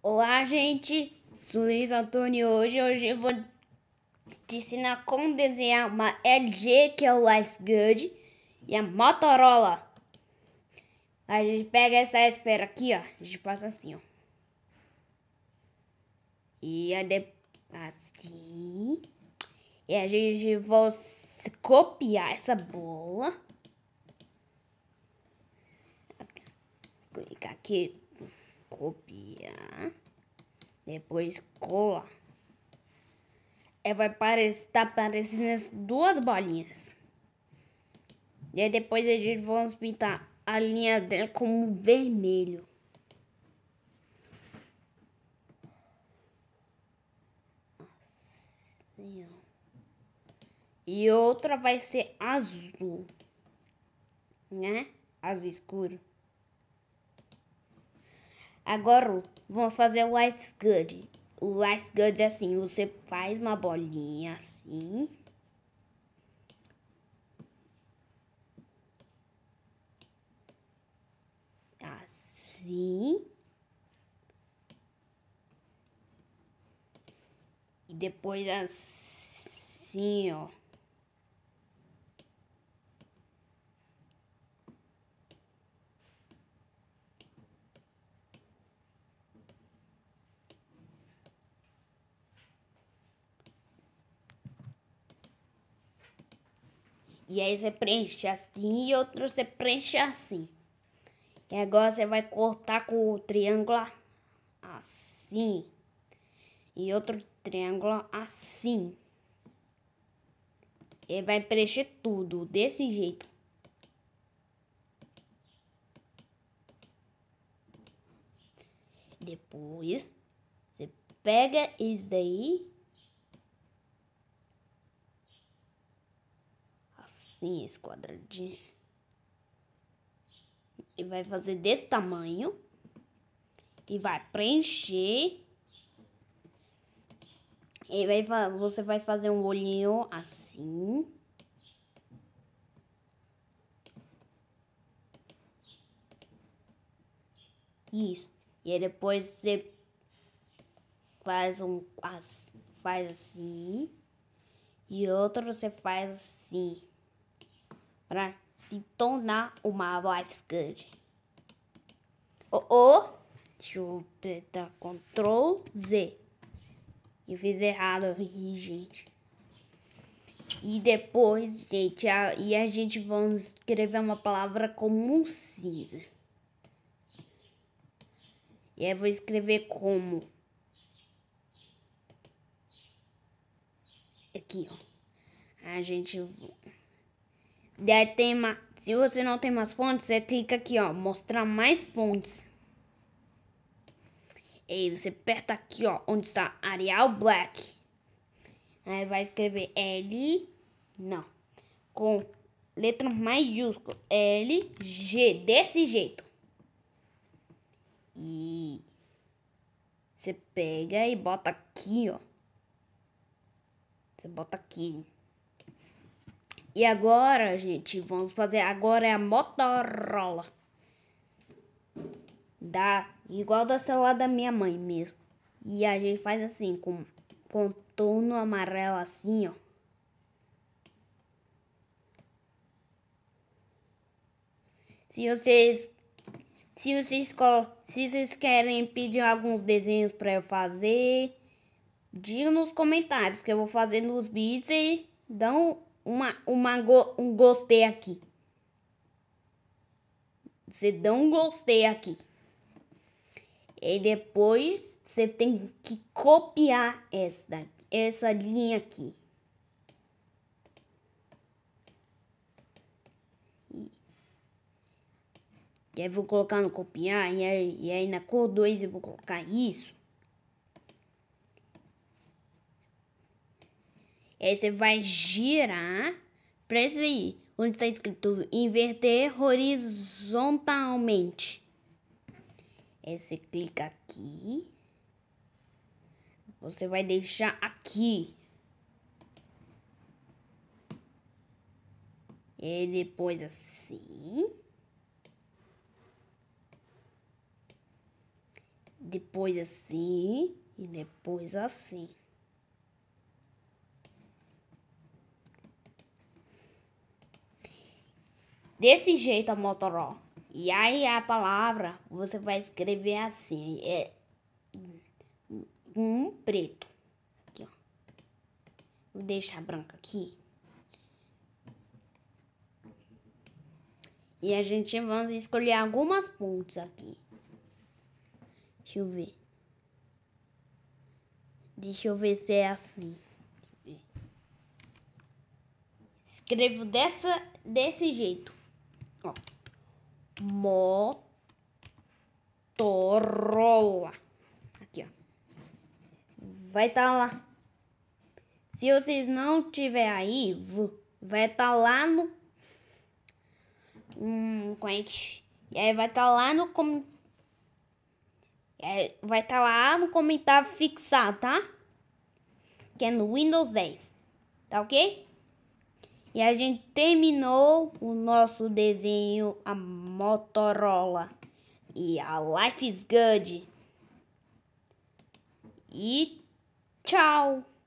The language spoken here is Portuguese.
Olá, gente. Sou Luiz Antônio. Hoje, hoje eu vou te ensinar como desenhar uma LG, que é o Good, e a Motorola. A gente pega essa esfera aqui, ó. A gente passa assim, ó. E a de... assim. E a gente vai copiar essa bola. Clicar aqui copiar, depois colar. É, vai parecer, tá parecendo as duas bolinhas. E aí depois a gente vamos pintar a linha dela como vermelho. Assim, ó. E outra vai ser azul, né? Azul escuro. Agora vamos fazer o Life's Good. O Life's Good é assim, você faz uma bolinha assim. Assim. E depois assim, ó. E aí você preenche assim e outro você preenche assim. E agora você vai cortar com o triângulo assim. E outro triângulo assim. E vai preencher tudo desse jeito. Depois, você pega isso daí assim, esse quadradinho. E vai fazer desse tamanho. E vai preencher. E vai, você vai fazer um olhinho assim. Isso. E depois você faz um faz assim. E outro você faz assim para se tornar uma wife good. Oh, oh. Deixa eu apertar Ctrl Z. Eu fiz errado aqui, gente. E depois, gente, a, e a gente vamos escrever uma palavra como cinza. E aí eu vou escrever como. Aqui, ó. A gente Daí tem uma, se você não tem mais fontes, você clica aqui, ó, mostrar mais fontes. E você aperta aqui, ó, onde está Arial Black. Aí vai escrever L, não, com letra maiúscula, L, G, desse jeito. E você pega e bota aqui, ó. Você bota aqui. E agora, gente, vamos fazer. Agora é a Motorola. Dá igual da celular da minha mãe mesmo. E a gente faz assim, com contorno amarelo assim, ó. Se vocês se vocês, se vocês querem pedir alguns desenhos para eu fazer, digam nos comentários que eu vou fazer nos vídeos e dão uma, uma go, um gostei aqui. Você dá um gostei aqui. E depois você tem que copiar essa, essa linha aqui. E aí vou colocar no copiar e aí, e aí na cor 2 eu vou colocar isso. aí é, você vai girar para aí, onde está escrito inverter horizontalmente. Aí é, você clica aqui. Você vai deixar aqui. E depois assim. Depois assim. E depois assim. desse jeito a Motorola. E aí a palavra você vai escrever assim, é um preto. Aqui, ó. Vou deixar branca aqui. E a gente vai escolher algumas pontes aqui. Deixa eu ver. Deixa eu ver se é assim. Escrevo dessa, desse jeito. Ó. Motorola. Aqui, ó. Vai estar tá lá. Se vocês não tiver aí, vai estar tá lá no... Hum, como é que... E aí vai estar tá lá no... Com... vai estar tá lá no comentário fixado, tá? Que é no Windows 10. Tá ok? E a gente terminou o nosso desenho a Motorola e a Life is Good. E tchau!